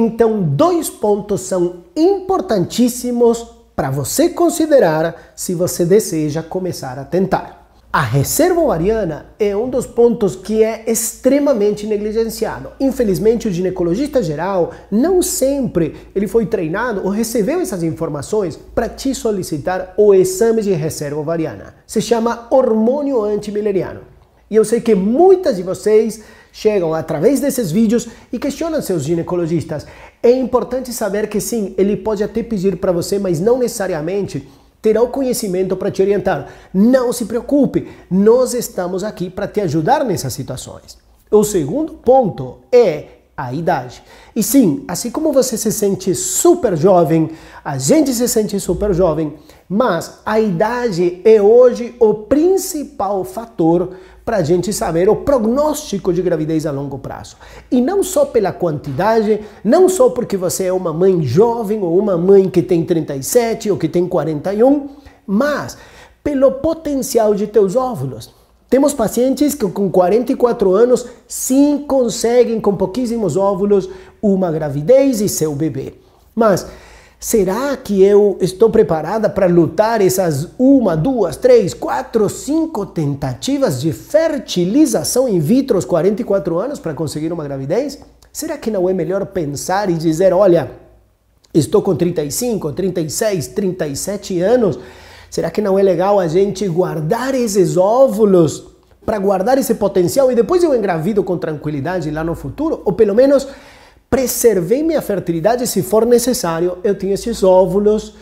Então, dois pontos são importantíssimos para você considerar se você deseja começar a tentar. A reserva ovariana é um dos pontos que é extremamente negligenciado. Infelizmente, o ginecologista geral não sempre ele foi treinado ou recebeu essas informações para te solicitar o exame de reserva ovariana. Se chama hormônio antimileriano. E eu sei que muitas de vocês chegam através desses vídeos e questionam seus ginecologistas. É importante saber que sim, ele pode até pedir para você, mas não necessariamente terá o conhecimento para te orientar. Não se preocupe, nós estamos aqui para te ajudar nessas situações. O segundo ponto é a idade. E sim, assim como você se sente super jovem, a gente se sente super jovem, mas a idade é hoje o principal fator para a gente saber o prognóstico de gravidez a longo prazo. E não só pela quantidade, não só porque você é uma mãe jovem ou uma mãe que tem 37 ou que tem 41, mas pelo potencial de teus óvulos. Temos pacientes que com 44 anos sim conseguem, com pouquíssimos óvulos, uma gravidez e seu bebê. Mas será que eu estou preparada para lutar essas uma, duas, três, quatro, cinco tentativas de fertilização in vitro aos 44 anos para conseguir uma gravidez? Será que não é melhor pensar e dizer, olha, estou com 35, 36, 37 anos, Será que não é legal a gente guardar esses óvulos para guardar esse potencial e depois eu engravido com tranquilidade lá no futuro? Ou pelo menos preservei minha fertilidade se for necessário, eu tenho esses óvulos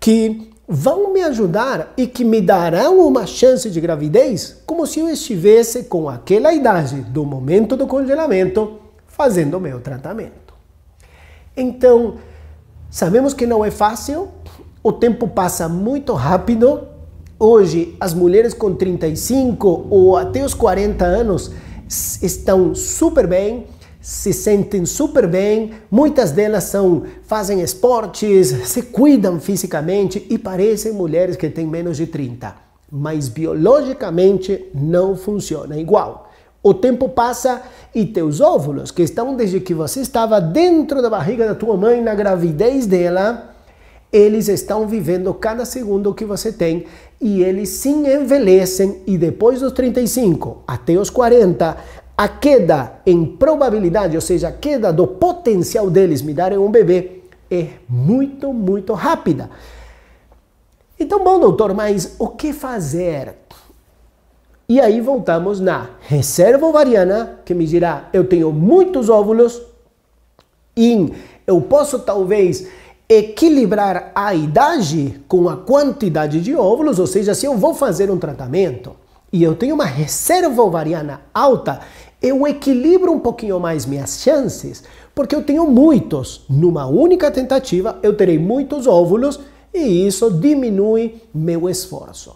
que vão me ajudar e que me darão uma chance de gravidez, como se eu estivesse com aquela idade do momento do congelamento fazendo o meu tratamento. Então, sabemos que não é fácil, o tempo passa muito rápido. Hoje, as mulheres com 35 ou até os 40 anos estão super bem, se sentem super bem. Muitas delas são, fazem esportes, se cuidam fisicamente e parecem mulheres que têm menos de 30. Mas biologicamente não funciona igual. O tempo passa e teus óvulos, que estão desde que você estava dentro da barriga da tua mãe na gravidez dela, eles estão vivendo cada segundo que você tem e eles se envelhecem e depois dos 35 até os 40, a queda em probabilidade, ou seja, a queda do potencial deles me darem um bebê é muito, muito rápida. Então, bom, doutor, mas o que fazer? E aí voltamos na reserva ovariana, que me dirá: eu tenho muitos óvulos, e eu posso talvez equilibrar a idade com a quantidade de óvulos, ou seja, se eu vou fazer um tratamento e eu tenho uma reserva ovariana alta, eu equilibro um pouquinho mais minhas chances, porque eu tenho muitos. Numa única tentativa, eu terei muitos óvulos e isso diminui meu esforço.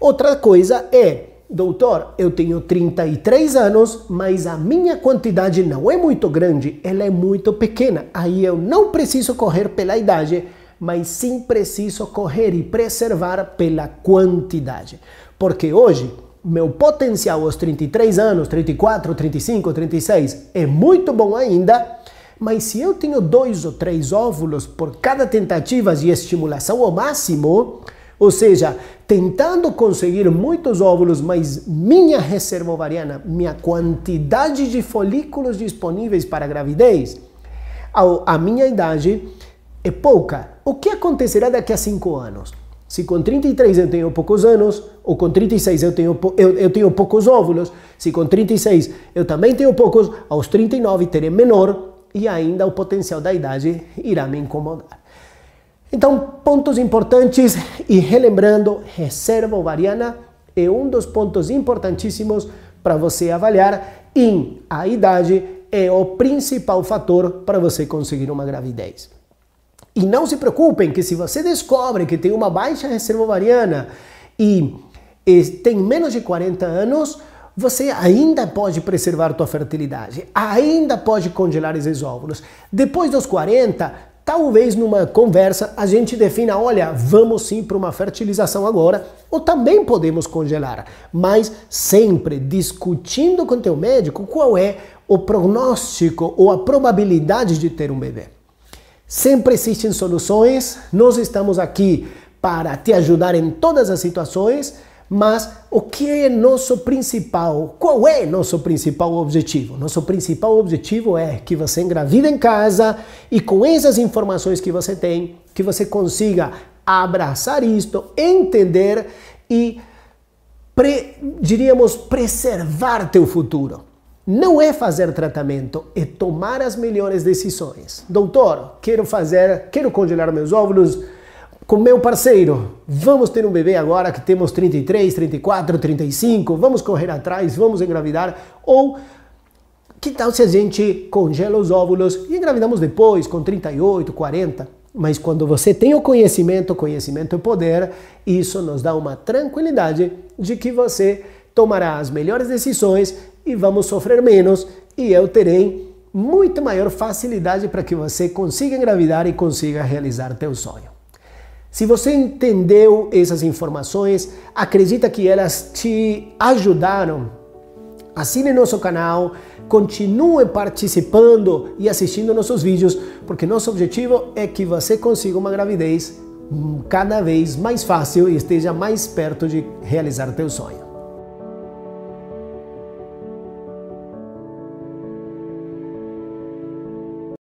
Outra coisa é Doutor, eu tenho 33 anos, mas a minha quantidade não é muito grande, ela é muito pequena. Aí eu não preciso correr pela idade, mas sim preciso correr e preservar pela quantidade. Porque hoje, meu potencial aos 33 anos, 34, 35, 36 é muito bom ainda, mas se eu tenho dois ou três óvulos por cada tentativa de estimulação ao máximo, ou seja, tentando conseguir muitos óvulos, mas minha reserva ovariana, minha quantidade de folículos disponíveis para gravidez, a minha idade é pouca. O que acontecerá daqui a cinco anos? Se com 33 eu tenho poucos anos, ou com 36 eu tenho, eu, eu, tenho poucos óvulos, se com 36 eu também tenho poucos, aos 39 terei menor e ainda o potencial da idade irá me incomodar. Então, pontos importantes e relembrando, reserva ovariana é um dos pontos importantíssimos para você avaliar e a idade é o principal fator para você conseguir uma gravidez. E não se preocupem que se você descobre que tem uma baixa reserva ovariana e, eh, tem menos de 40 anos, você ainda pode preservar sua fertilidade, ainda pode congelar esses óvulos. Depois dos 40, Talvez numa conversa a gente defina, olha, vamos sim para uma fertilização agora, ou também podemos congelar, mas sempre discutindo com teu médico qual é o prognóstico ou a probabilidade de ter um bebê. Sempre existem soluções, nós estamos aqui para te ajudar em todas as situações mas o que é nosso principal? Qual é nosso principal objetivo? Nosso principal objetivo é que você engravide em casa e com essas informações que você tem, que você consiga abraçar isto, entender e pre, diríamos preservar teu futuro. Não é fazer tratamento, é tomar as melhores decisões. Doutor, quero fazer, quero congelar meus óvulos, com meu parceiro. Vamos ter um bebê agora que temos 33, 34, 35, vamos correr atrás, vamos engravidar ou que tal se a gente congela os óvulos e engravidamos depois com 38, 40? Mas quando você tem o conhecimento, conhecimento é poder, isso nos dá uma tranquilidade de que você tomará as melhores decisões e vamos sofrer menos e eu terei muito maior facilidade para que você consiga engravidar e consiga realizar teu sonho. Se você entendeu essas informações, acredita que elas te ajudaram. Assine nosso canal, continue participando e assistindo nossos vídeos, porque nosso objetivo é que você consiga uma gravidez cada vez mais fácil e esteja mais perto de realizar teu sonho.